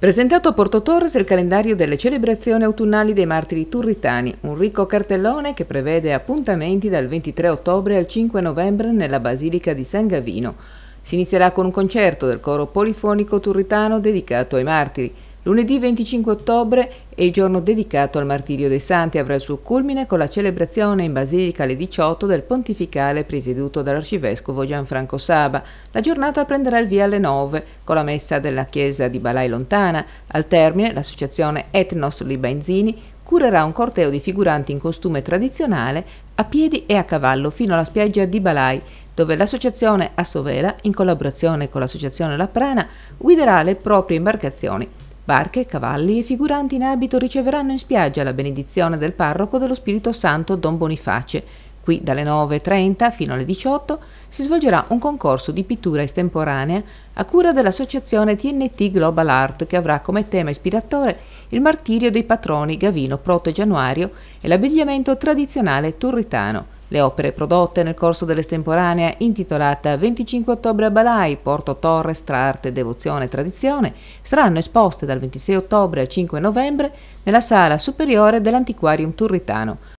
Presentato a Porto Torres il calendario delle celebrazioni autunnali dei martiri turritani, un ricco cartellone che prevede appuntamenti dal 23 ottobre al 5 novembre nella Basilica di San Gavino. Si inizierà con un concerto del coro polifonico turritano dedicato ai martiri. Lunedì 25 ottobre è il giorno dedicato al martirio dei santi avrà il suo culmine con la celebrazione in Basilica alle 18 del pontificale presieduto dall'arcivescovo Gianfranco Saba. La giornata prenderà il via alle 9 con la messa della chiesa di Balai Lontana. Al termine l'associazione Etnos Libanzini curerà un corteo di figuranti in costume tradizionale a piedi e a cavallo fino alla spiaggia di Balai, dove l'associazione Assovela, in collaborazione con l'associazione La Prana, guiderà le proprie imbarcazioni Barche, cavalli e figuranti in abito riceveranno in spiaggia la benedizione del parroco dello Spirito Santo Don Boniface. Qui dalle 9.30 fino alle 18 si svolgerà un concorso di pittura estemporanea a cura dell'associazione TNT Global Art che avrà come tema ispiratore il martirio dei patroni Gavino Proto e Januario e l'abbigliamento tradizionale turritano. Le opere prodotte nel corso dell'estemporanea, intitolata 25 ottobre a Balai, Porto Torres tra arte, Devozione e Tradizione, saranno esposte dal 26 ottobre al 5 novembre nella sala superiore dell'Antiquarium Turritano,